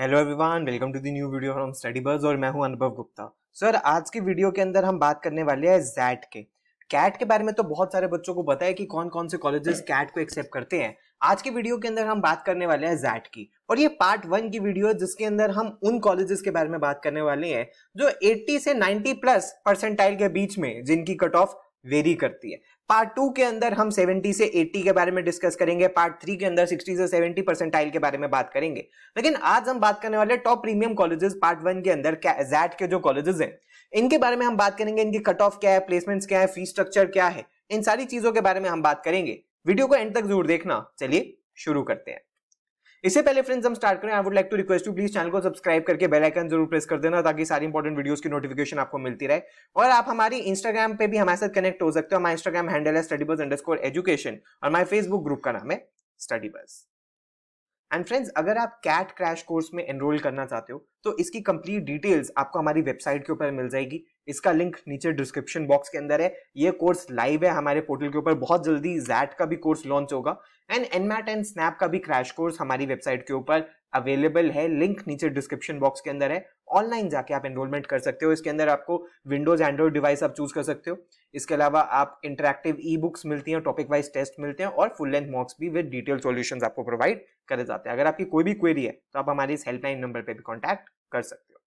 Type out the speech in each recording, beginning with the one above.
hello everyone welcome to the new video from study buzz और मैं हूं अनुभव गुप्ता सर आज की वीडियो के अंदर हम बात करने वाले हैं जैट के कैट के बारे में तो बहुत सारे बच्चों को पता है कि कौन कौन से कॉलेजेस कैट को एक्सेप्ट करते हैं आज की वीडियो के अंदर हम बात करने वाले हैं जैट की और ये पार्ट वन की वीडियो है जिसके अंदर हम उन कॉलेजेस के बारे में बात करने वाले हैं जो 80 से 90 प्लस परसेंटाइल के बीच में जिनकी कट ऑफ वेरी करती है पार्ट टू के अंदर हम 70 से 80 के बारे में डिस्कस करेंगे पार्ट थ्री के अंदर 60 से 70 परसेंटाइल के बारे में बात करेंगे लेकिन आज हम बात करने वाले top premium colleges part one के अंदर जैट के जो कॉलेजेस हैं इनके बारे में हम बात करेंगे इनकी कट ऑफ क्या है प्लेसमेंट्स क्या है फी स्ट्रक्चर क्या है इन सारी चीजों के बारे में हम बात करेंगे वीडियो को एंड तक जरूर देखना चलिए शुरू करते हैं इससे पहले फ्रेंड्स हम स्टार्ट करें I would like to request you please channel को सब्सक्राइब करके बेल आइकन जरूर प्रेस कर देना ताकि सारी इंपॉर्टेंट वीडियोस की नोटिफिकेशन आपको मिलती रहे और आप हमारी इंस्टाग्राम पे भी हमारे साथ कनेक्ट हो सकते हो हमारा इंस्टाग्राम हैंडल है स्टडी बस एजुकेशन और माई फेसबुक ग्रुप का नाम है स्टडी बस एंड फ्रेंड्स अगर आप कैट क्रैश कोर्स में एनरोल करना चाहते हो तो इसकी कंप्लीट डिटेल्स आपको हमारी वेबसाइट के ऊपर मिल जाएगी इसका लिंक नीचे डिस्क्रिप्शन बॉक्स के अंदर है ये कोर्स लाइव है हमारे पोर्टल के ऊपर बहुत जल्दी जैट का भी कोर्स लॉन्च होगा एंड एनमैट एंड स्नैप का भी क्रैश कोर्स हमारी वेबसाइट के ऊपर अवेलेबल है लिंक नीचे डिस्क्रिप्शन बॉक्स के अंदर है ऑनलाइन जाके आप एनरोलमेंट कर सकते हो इसके अंदर आपको विंडोज एंड्रॉइड डिवाइस आप चूज कर सकते हो इसके अलावा आप इंटरेक्टिव ई बुक्स मिलती हैं टॉपिक वाइज टेस्ट मिलते हैं और फुल लेंथ मॉक्स भी विद डिटेल सॉल्यूशंस आपको प्रोवाइड कर जाते हैं अगर आपकी कोई भी क्वेरी है तो आप हमारी इस हेल्पलाइन नंबर पर भी कॉन्टैक्ट कर सकते हो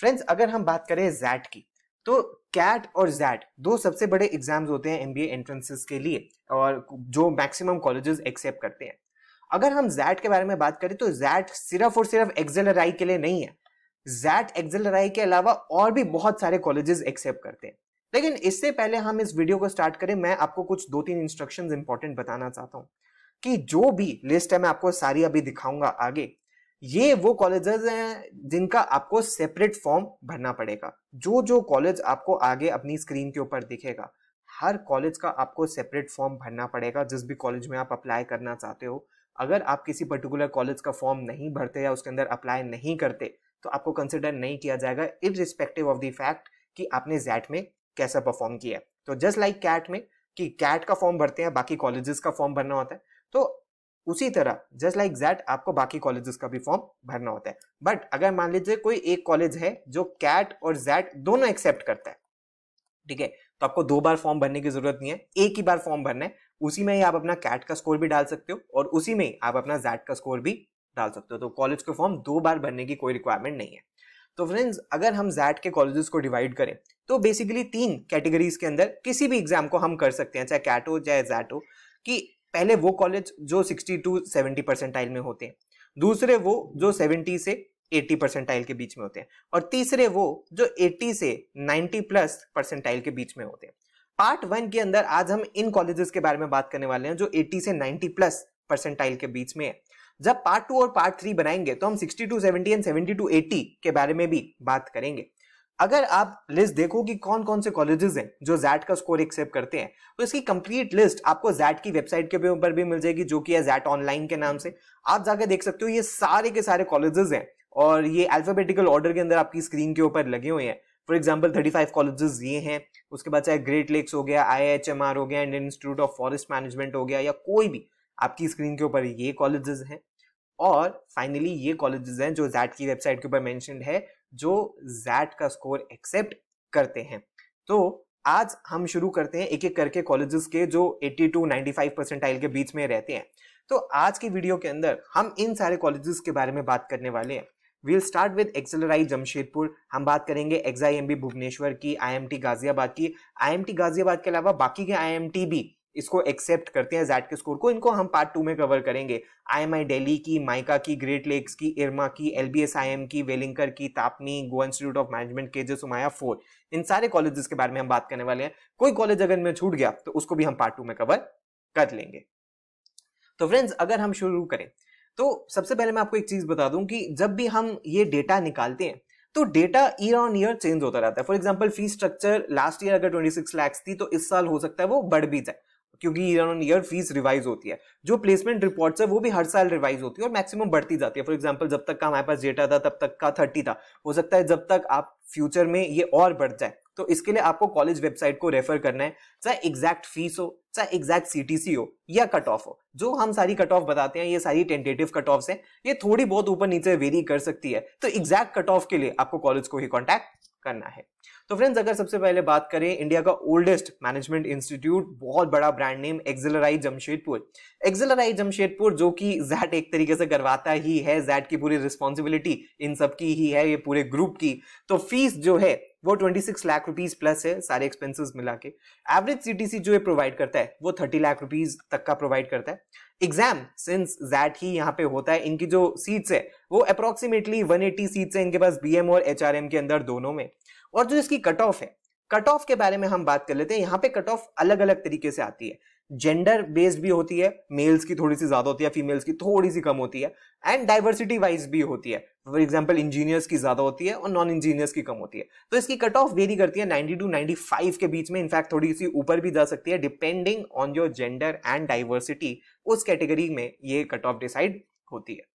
फ्रेंड्स अगर हम बात करें जैट की तो कैट और जैट दो सबसे बड़े एग्जाम्स होते हैं एमबीए एंट्रेंसेस के लिए और जो मैक्सिमम कॉलेजेस एक्सेप्ट करते हैं अगर हम जैट के बारे में बात करें तो जैट सिर्फ और सिर्फ एक्सेलराई के लिए नहीं है जैट एक्सेलराई के अलावा और भी बहुत सारे कॉलेजेस एक्सेप्ट करते हैं लेकिन इससे पहले हम इस वीडियो को स्टार्ट करें मैं आपको कुछ दो तीन इंस्ट्रक्शंस इंपॉर्टेंट बताना चाहता हूँ कि जो भी लिस्ट है मैं आपको सारी अभी दिखाऊंगा आगे ये वो कॉलेजेस हैं जिनका आपको सेपरेट फॉर्म भरना पड़ेगा जो जो कॉलेज आपको आगे अपनी स्क्रीन के ऊपर दिखेगा हर कॉलेज का आपको सेपरेट फॉर्म भरना पड़ेगा जिस भी कॉलेज में आप अप्लाई करना चाहते हो अगर आप किसी पर्टिकुलर कॉलेज का फॉर्म नहीं भरते या उसके अंदर अप्लाई नहीं करते तो आपको कंसिडर नहीं किया जाएगा irrespective of the fact कि आपने जैट में कैसा परफॉर्म किया तो जस्ट लाइक कैट में कि कैट का फॉर्म भरते हैं बाकी कॉलेजेस का फॉर्म भरना होता है तो उसी तरह जस्ट लाइक दैट आपको बाकी कॉलेजेस का भी फॉर्म भरना होता है बट अगर मान लीजिए कोई एक कॉलेज है जो कैट और जैट दोनों एक्सेप्ट करता है ठीक है तो आपको दो बार फॉर्म भरने की जरूरत नहीं है एक ही बार फॉर्म भरना है उसी में ही आप अपना कैट का स्कोर भी डाल सकते हो और उसी में ही आप अपना जैट का स्कोर भी डाल सकते हो तो कॉलेज का फॉर्म दो बार भरने की कोई रिक्वायरमेंट नहीं है तो फ्रेंड्स अगर हम जैट के कॉलेजेस को डिवाइड करें तो बेसिकली तीन कैटेगरीज के अंदर किसी भी एग्जाम को हम कर सकते हैं चाहे कैट हो चाहे जैट हो कि पहले वो कॉलेज जो 60 टू 70 परसेंटाइल में होते हैं दूसरे वो जो 70 से 80 परसेंटाइल के बीच में होते हैं और तीसरे वो जो 80 से 90 प्लस परसेंटाइल के बीच में होते हैं पार्ट वन के अंदर आज हम इन कॉलेजेस के बारे में बात करने वाले हैं जो 80 से 90 प्लस परसेंटाइल के बीच में है जब पार्ट टू और पार्ट थ्री बनाएंगे तो हम 60 टू 70 एंड 70 टू 80 के बारे में भी बात करेंगे अगर आप लिस्ट देखो कि कौन कौन से कॉलेजेस हैं जो जैट का स्कोर एक्सेप्ट करते हैं तो इसकी कंप्लीट लिस्ट आपको जैट की वेबसाइट के ऊपर भी मिल जाएगी जो कि है जैट ऑनलाइन के नाम से आप जाकर देख सकते हो ये सारे के सारे कॉलेजेस हैं और ये अल्फाबेटिकल ऑर्डर के अंदर आपकी स्क्रीन के ऊपर लगे हुए हैं for example thirty five colleges ये हैं उसके बाद चाहे ग्रेट लेक्स हो गया आई एच एम आर हो गया Indian Institute of Forest Management हो गया या कोई भी आपकी स्क्रीन के ऊपर ये कॉलेजेस हैं और फाइनली ये कॉलेजेस हैं जो जैट की वेबसाइट के ऊपर मैंशनड है जो जैट का स्कोर एक्सेप्ट करते हैं तो आज हम शुरू करते हैं एक एक करके कॉलेजेस के जो 80 टू 95 परसेंटाइल के बीच में रहते हैं तो आज की वीडियो के अंदर हम इन सारे कॉलेजेस के बारे में बात करने वाले हैं we'll start with XLRI Jamshedpur हम बात करेंगे एग्जाई भुवनेश्वर की आई गाजियाबाद की आई गाजियाबाद के अलावा बाकी के आई भी इसको एक्सेप्ट करते हैं जैट के स्कोर को इनको हम पार्ट टू में कवर करेंगे आई एम की माइका की ग्रेट लेक्स की इरमा की एल की वेलिंकर की TAPMI Goa Institute of Management K J सुमाया four इन सारे कॉलेजेस के बारे में हम बात करने वाले हैं कोई कॉलेज अगर मैं छूट गया तो उसको भी हम पार्ट टू में कवर कर लेंगे तो फ्रेंड्स अगर हम शुरू करें तो सबसे पहले मैं आपको एक चीज बता दूं कि जब भी हम ये डेटा निकालते हैं तो data year on year change होता रहता है for example fee structure last year अगर 26 लाख थी तो इस साल हो सकता है वो बढ़ भी जाए क्योंकि year on year fees revise होती है जो प्लेसमेंट रिपोर्ट्स है वो भी हर साल रिवाइज होती है और मैक्सिमम बढ़ती जाती है फॉर एग्जाम्पल जब तक का हमारे पास डेटा था तब तक का थर्टी था हो सकता है जब तक आप फ्यूचर में ये और बढ़ जाए तो इसके लिए आपको कॉलेज वेबसाइट को रेफर करना है चाहे एग्जैक्ट फीस हो चाहे एग्जैक्ट सीटीसी हो या कट ऑफ हो जो हम सारी कट ऑफ बताते हैं ये सारी टेंटेटिव कट ऑफ है ये थोड़ी बहुत ऊपर नीचे वेरी कर सकती है तो एग्जैक्ट कट ऑफ के लिए आपको कॉलेज को ही कॉन्टैक्ट करना है तो फ्रेंड्स अगर सबसे पहले बात करें इंडिया का ओल्डेस्ट मैनेजमेंट इंस्टीट्यूट बहुत बड़ा brand name XLRI Jamshedpur XLRI Jamshedpur जो कि जैट एक तरीके से करवाता ही है जैट की पूरी रिस्पॉन्सिबिलिटी इन सब की ही है ये पूरे ग्रुप की तो फीस जो है वो 26 लाख रुपीस प्लस है सारे एक्सपेंसेस मिला के एवरेज सीटीसी जो ये प्रोवाइड करता है वो 30 लाख रुपीस तक का प्रोवाइड करता है एग्जाम सिंस जैट ही यहाँ पे होता है इनकी जो सीट्स है वो अप्रोक्सीमेटली 180 सीट्स है इनके पास एम और एम के अंदर दोनों में और जो इसकी कट ऑफ है कट ऑफ के बारे में हम बात कर लेते हैं यहाँ पे कट ऑफ अलग अलग तरीके से आती है जेंडर बेस्ड भी होती है मेल्स की थोड़ी सी ज्यादा होती है फीमेल्स की थोड़ी सी कम होती है एंड डाइवर्सिटी वाइज भी होती है फॉर एग्जाम्पल इंजीनियर्स की ज्यादा होती है और नॉन इंजीनियर्स की कम होती है तो इसकी कट ऑफ वेरी करती है 90 टू 95 के बीच में इनफैक्ट थोड़ी सी ऊपर भी जा सकती है depending on your gender and diversity उस कैटेगरी में ये कट ऑफ डिसाइड होती है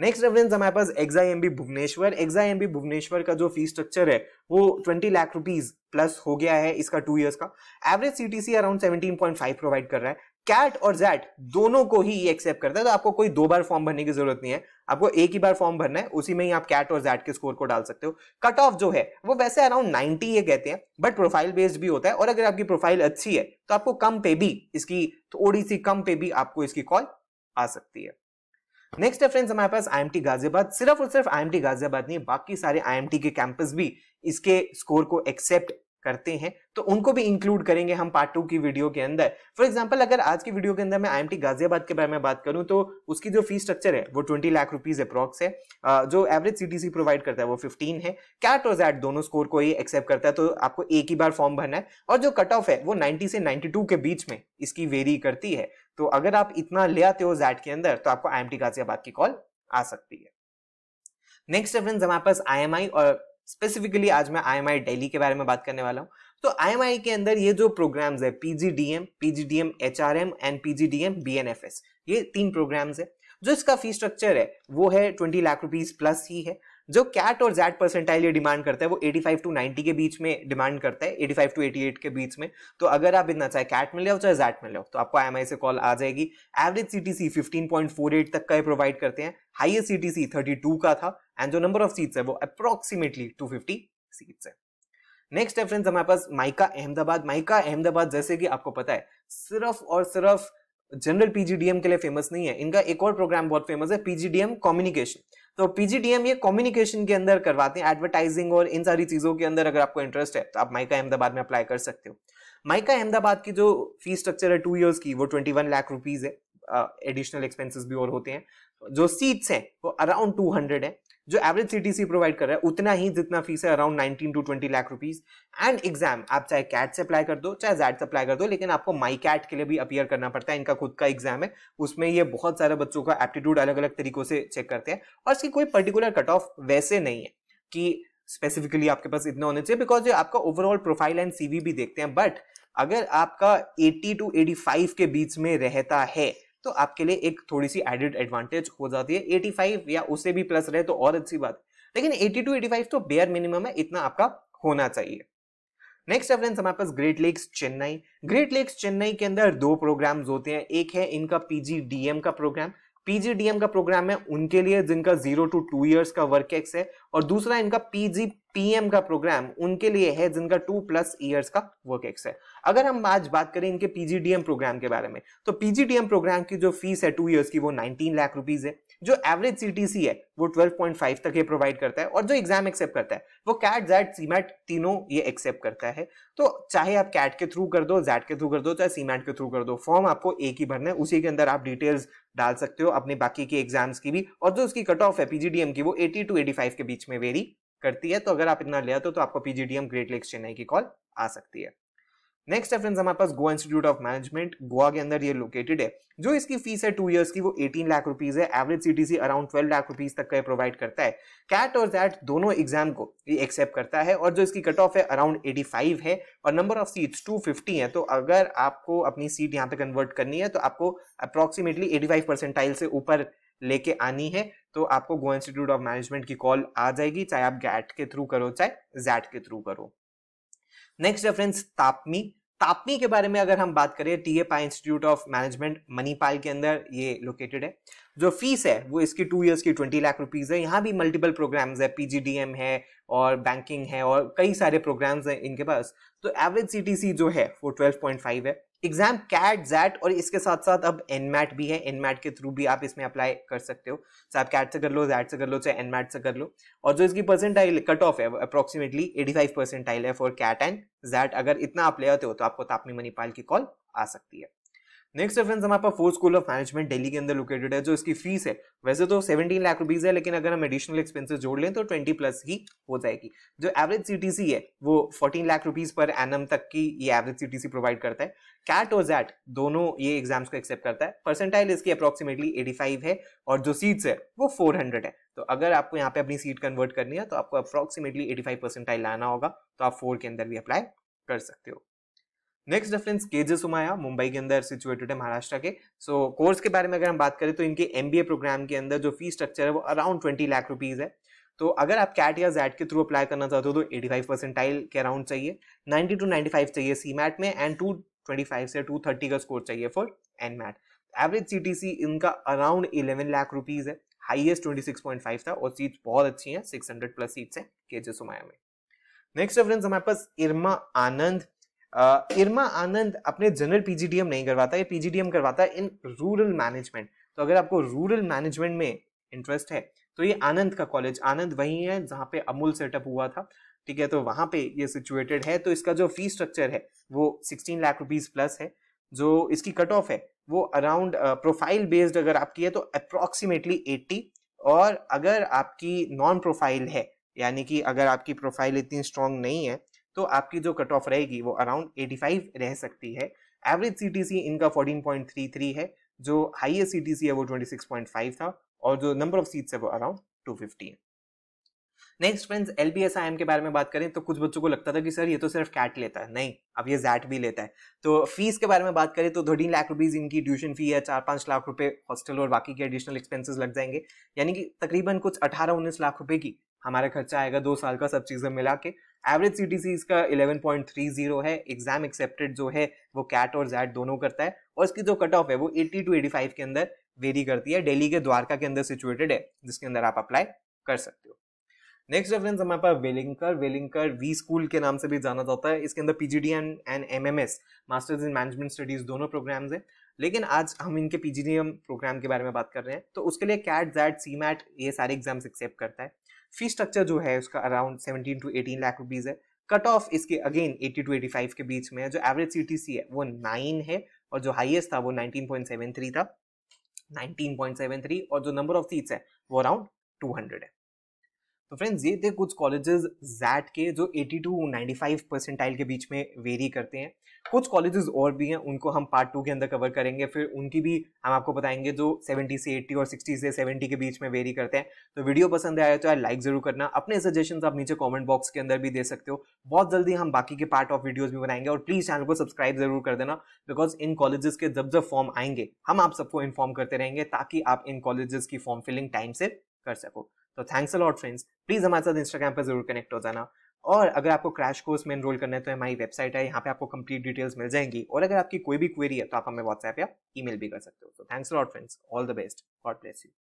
नेक्स्ट रेफरेंस हमारे पास एक्साई भुवनेश्वर एक्साई भुवनेश्वर का जो फी स्ट्रक्चर है वो 20 लाख रुपीज प्लस हो गया है इसका टू इयर्स का एवरेज सीटीसी अराउंड 17.5 प्रोवाइड कर रहा है कैट और जैट दोनों को ही एक्सेप्ट करता है तो आपको कोई दो बार फॉर्म भरने की जरूरत नहीं है आपको एक ही बार फॉर्म भरना है उसी में ही आप कैट और जैट के स्कोर को डाल सकते हो कट ऑफ जो है वो वैसे अराउंड नाइनटी ये कहते हैं बट प्रोफाइल बेस्ड भी होता है और अगर आपकी प्रोफाइल अच्छी है तो आपको कम पे भी इसकी थोड़ी सी कम पे भी आपको इसकी कॉल आ सकती है नेक्स्ट है फ्रेंड्स हमारे पास आईएमटी गाजियाबाद सिर्फ और सिर्फ आईएमटी गाजियाबाद नहीं बाकी सारे आईएमटी के कैंपस भी इसके स्कोर को एक्सेप्ट करते हैं तो उनको भी इंक्लूड करेंगे हम पार्ट टू की वीडियो के अंदर फॉर एग्जाम्पल अगर आज की वीडियो के अंदर मैं आई गाजियाबाद के बारे में बात करूं तो उसकी जो फी स्ट्रक्चर है वो ट्वेंटी लाख रुपीज अप्रॉक्स है जो एवरेज सीटीसी प्रोवाइड करता है वो फिफ्टीन है कैट और जैट दोनों स्कोर को ही एक्सेप्ट करता है तो आपको एक ही बार फॉर्म भरना है और जो कट ऑफ है वो नाइनटी से नाइनटी के बीच में इसकी वेरी करती है तो अगर आप इतना ले आते हो जैट के अंदर तो आपको आई गाजियाबाद की कॉल आ सकती है नेक्स्ट डिफरेंस हमारे पास आई और स्पेसिफिकली आज मैं आई एम दिल्ली के बारे में बात करने वाला हूँ तो आई के अंदर ये जो प्रोग्राम्स है PGDM PGDM M and PGDM S ये तीन प्रोग्राम्स है जो इसका फी स्ट्रक्चर है वो है ट्वेंटी लाख रुपीज प्लस ही है जो कैट और जैट परसेंटाइल ये डिमांड करता है वो 85 टू 90 के बीच में डिमांड करता है 85 टू 88 के बीच में तो अगर आप इतना चाहे कैट में ले चाहे जैट में ले तो आपको आई से कॉल आ जाएगी एवरेज सी 15.48 तक का ये प्रोवाइड करते हैं हाईएस्ट सी 32 का था एंड जो नंबर ऑफ सीट्स है वो अप्रोक्सीमेटली 250 सीट्स है नेक्स्ट है फ्रेंड्स हमारे पास माइका अहमदाबाद माइका अहमदाबाद जैसे कि आपको पता है सिर्फ और सिर्फ जनरल पीजीडीएम के लिए फेमस नहीं है इनका एक और प्रोग्राम बहुत फेमस है पीजीडीएम कम्युनिकेशन तो पीजीडीएम ये कम्युनिकेशन के अंदर करवाते हैं एडवर्टाइजिंग और इन सारी चीजों के अंदर अगर आपको इंटरेस्ट है तो आप माइका अहमदाबाद में अप्लाई कर सकते हो माइका अहमदाबाद की जो फी स्ट्रक्चर है टू ईयर्स की वो ट्वेंटी वन लाख रुपीज है एडिशनल एक्सपेंसिस भी और होते हैं जो सीट्स हैं वो अराउंड टू हंड्रेड है जो एवरेज सीटीसी प्रोवाइड कर रहा है उतना ही जितना फीस है around 19 to 20 lakh rupees and exam आप चाहे कैट से अप्लाई कर दो चाहे जैड से अप्लाई कर दो लेकिन आपको माई कैट के लिए भी अपियर करना पड़ता है इनका खुद का एग्जाम है उसमें ये बहुत सारे बच्चों का एप्टीट्यूड अलग अलग तरीकों से चेक करते हैं और इसकी कोई पर्टिकुलर कट ऑफ वैसे नहीं है कि स्पेसिफिकली आपके पास इतना होना चाहिए बिकॉज ये आपका ओवरऑल प्रोफाइल एंड सीवी भी देखते हैं बट अगर आपका 80 टू 85 के बीच में रहता है तो आपके लिए एक थोड़ी सी एडेड एडवांटेज हो जाती है एटी या उससे भी प्लस रहे तो और अच्छी बात लेकिन एटी टू तो बेयर मिनिमम है इतना आपका होना चाहिए नेक्स्ट रेफरेंस हमारे पास Great Lakes Chennai Great Lakes Chennai के अंदर दो प्रोग्राम्स होते हैं एक है इनका पीजीडीएम का प्रोग्राम पीजीडीएम का प्रोग्राम है उनके लिए जिनका जीरो टू टू इयर्स का वर्क एक्स है और दूसरा इनका पीजी पीएम का प्रोग्राम उनके लिए है जिनका टू प्लस ईयर्स का वर्क एक्स है अगर हम आज बात करें इनके पीजीडीएम प्रोग्राम के बारे में तो पीजीडीएम प्रोग्राम की जो फीस है टू ईयर्स की वो नाइनटीन लाख रुपीज है जो एवरेज सीटीसी है वो ट्वेल्व पॉइंट फाइव तक ये प्रोवाइड करता है और जो एग्जाम एक्सेप्ट करता है वो कैट जैट सीमैट तीनों ये एक्सेप्ट करता है तो चाहे आप कैट के थ्रू कर दो जैट के थ्रू कर दो चाहे सीमैट के थ्रू कर दो फॉर्म आपको एक ही भरना है उसी के अंदर आप डिटेल्स डाल सकते हो अपने बाकी के एग्जाम्स की भी और जो उसकी कट ऑफ है पीजीडीएम की वो एटी टू एटी के बीच में वेरी करती है तो अगर आप इतना लिया तो, तो आपको पीजीडीएम ग्रेट लेक्स चेन्नई की कॉल आ सकती है नेक्स्ट है फ्रेंड्स हमारे पास Goa Institute of Management Goa के अंदर ये लोकेटेड है जो इसकी फीस है टू इयर्स की वो 18 लाख रुपीज है average CTC around 12 lakh rupees तक का प्रोवाइड करता है कैट और जैट दोनों एग्जाम को ये एक्सेप्ट करता है और जो इसकी कट ऑफ है अराउंड 85 है और नंबर ऑफ सीट्स 250 है तो अगर आपको अपनी सीट यहाँ पे कन्वर्ट करनी है तो आपको अप्रोक्सीमेटली एटी फाइव से ऊपर लेके आनी है तो आपको गोवा इंस्टीट्यूट ऑफ मैनेजमेंट की कॉल आ जाएगी चाहे आप गैट के थ्रू करो चाहे जैट के थ्रू करो नेक्स्ट रेफरेंस तापमी तापमी के बारे में अगर हम बात करें T A Pai Institute of Management Manipal के अंदर ये लोकेटेड है जो फीस है वो इसकी टू इयर्स की ट्वेंटी लाख रुपीज़ है यहाँ भी मल्टीपल प्रोग्राम्स है पीजीडीएम है और बैंकिंग है और कई सारे प्रोग्राम्स हैं इनके पास तो एवरेज सीटीसी जो है वो फाइव है एग्जाम कैट जैट और इसके साथ साथ अब एनमैट भी है एनमैट के थ्रू भी आप इसमें अप्लाई कर सकते हो चाहे आप कैट से कर लो जैट से कर लो चाहे एनमैट से कर लो और जो इसकी परसेंटाइल कट ऑफ है अप्रॉक्सीमेटली 85 परसेंटाइल है फॉर कैट एंड जैट अगर इतना आप ले आते हो तो आपको तापनी मणिपाल की कॉल आ सकती है नेक्स्ट रेफरेंस हमारे पास Fore School of Management Delhi के अंदर लोकेटेड है जो इसकी फीस है वैसे तो 17 लाख रुपीज है लेकिन अगर हम एडिशनल एक्सपेंसेस जोड़ लें तो 20 प्लस ही हो जाएगी जो एवरेज सीटीसी है वो 14 लाख रुपीज पर एनम तक की ये एवरेज सीटीसी प्रोवाइड करता है कैट और जैट दोनों ये एग्जाम्स को एक्सेप्ट करता है परसेंटाइल इसकी अप्रोक्सीमेटली एटी है और जो सीट्स है वो फोर है तो अगर आपको यहाँ पे अपनी सीट कन्वर्ट करनी है तो आपको अप्रोक्सीमेटली एटी परसेंटाइल लाना होगा तो आप फोर के अंदर भी अप्लाई कर सकते हो next reference KJ Somaiya Mumbai के अंदर सिचुएटेड है महाराष्ट्र के सो so, कोर्स के बारे में अगर हम बात करें तो इनके एम प्रोग्राम के अंदर जो फी स्ट्रक्चर है वो अराउंड ट्वेंटी लाख रुपीज़ है तो अगर आप कैट या जैट के थ्रू अप्लाई करना चाहते हो तो एटी फाइव परसेंटाइल के अराउंड चाहिए नाइनटी टू नाइनटी फाइव चाहिए सी मैट में एंड टू ट्वेंटी फाइव से टू थर्टी का स्कोर चाहिए for N MAT average C T C इनका अराउंड इलेवन लाख रुपीज़ है highest twenty six point five था और सीट बहुत अच्छी हैं सिक्स हंड्रेड प्लस सीट्स हैं के जे सुमाया में नेक्स्ट डिफरेंस हमारे पास इरमा आनंद इरमा आनंद अपने जनरल पीजीडीएम नहीं करवाता ये पीजीडीएम करवाता है इन रूरल मैनेजमेंट तो अगर आपको रूरल मैनेजमेंट में इंटरेस्ट है तो ये आनंद का कॉलेज आनंद वही है जहाँ पे अमूल सेटअप हुआ था ठीक है तो वहाँ पे ये सिचुएटेड है तो इसका जो फी स्ट्रक्चर है वो सिक्सटीन लाख रुपीज प्लस है जो इसकी कट ऑफ है वो अराउंड प्रोफाइल बेस्ड अगर आपकी है तो अप्रोक्सीमेटली एट्टी और अगर आपकी नॉन प्रोफाइल है यानी कि अगर आपकी प्रोफाइल इतनी स्ट्रांग नहीं है तो आपकी जो कट ऑफ रहेगी वो अराउंड 85 रह सकती है एवरेज सीटीसी इनका 14.33 है जो हाईएस्ट सीटीसी है वो 26.5 था और जो नंबर ऑफ सीट्स है वो अराउंड 250 है next friends L B S I M के बारे में बात करें तो कुछ बच्चों को लगता था कि सर ये तो सिर्फ कैट लेता है नहीं अब ये जैट भी लेता है तो फीस के बारे में बात करें तो थर्टीन लाख रुपीज़ इनकी ट्यूशन फी है चार पाँच लाख रुपए हॉस्टल और बाकी के एडिशनल एक्सपेंसेस लग जाएंगे यानी कि तकरीबन कुछ अठारह उन्नीस लाख रुपए की हमारा खर्चा आएगा दो साल का सब चीज़ें मिला के एवरेज सी टी सी इसका इलेवन पॉइंट थ्री जीरो है एग्जाम एक्सेप्टेड जो है वो कैट और जैट दोनों करता है और इसकी जो कट ऑफ है वो एट्टी टू एटी फाइव के अंदर वेरी करती है डेली के द्वारका के अंदर सिचुएटेड है जिसके अंदर आप अप्लाई कर सकते हो नेक्स्ट रेफरेंस हमारे पास वेलिंगकर वेलिंगकर वी स्कूल के नाम से भी जाना जाता है इसके अंदर PGD and and S masters in management studies दोनों प्रोग्राम्स हैं लेकिन आज हम इनके पीजीडीएम प्रोग्राम के बारे में बात कर रहे हैं तो उसके लिए कैट जैट सी मैट ये सारे एग्जाम्स एक्सेप्ट करता है फी स्ट्रक्चर जो है उसका around seventeen to eighteen lakh rupees है कट ऑफ इसके again eighty to eighty five के बीच में जो एवरेज सी टी सी है वो नाइन है और जो हाइएस्ट था वो नाइनटीन पॉइंट सेवन थ्री था नाइनटीन पॉइंट सेवन थ्री और जो नंबर ऑफ सीट्स है वो अराउंड टू हंड्रेड है तो फ्रेंड्स ये थे कुछ कॉलेजेस जैट के जो 80 टू 95 परसेंटाइल के बीच में वेरी करते हैं कुछ कॉलेजेस और भी हैं उनको हम पार्ट टू के अंदर कवर करेंगे फिर उनकी भी हम आपको बताएंगे जो 70 से 80 और 60 से 70 के बीच में वेरी करते हैं तो वीडियो पसंद आया तो यार लाइक जरूर करना अपने सजेशन आप नीचे कॉमेंट बॉक्स के अंदर भी दे सकते हो बहुत जल्दी हम बाकी के पार्ट ऑफ वीडियोज भी बनाएंगे और प्लीज चैनल को सब्सक्राइब जरूर कर देना बिकॉज इन कॉलेजेस के जब जब फॉर्म आएंगे हम आप सबको इन्फॉर्म करते रहेंगे ताकि आप इन कॉलेजेस की फॉर्म फिलिंग टाइम से कर सको तो थैंक्स अलॉट फ्रेंड्स प्लीज हमारे साथ इंस्टाग्राम पर जरूर कनेक्ट हो जाना और अगर आपको क्रैश कोर्स में एनरोल करना है तो हमारी वेबसाइट है यहाँ पे आपको कंप्लीट डिटेल्स मिल जाएंगी और अगर आपकी कोई भी क्वेरी है तो आप हमें व्हाट्सएप या ईमेल भी कर सकते हो तो thanks lot friends all the best God bless you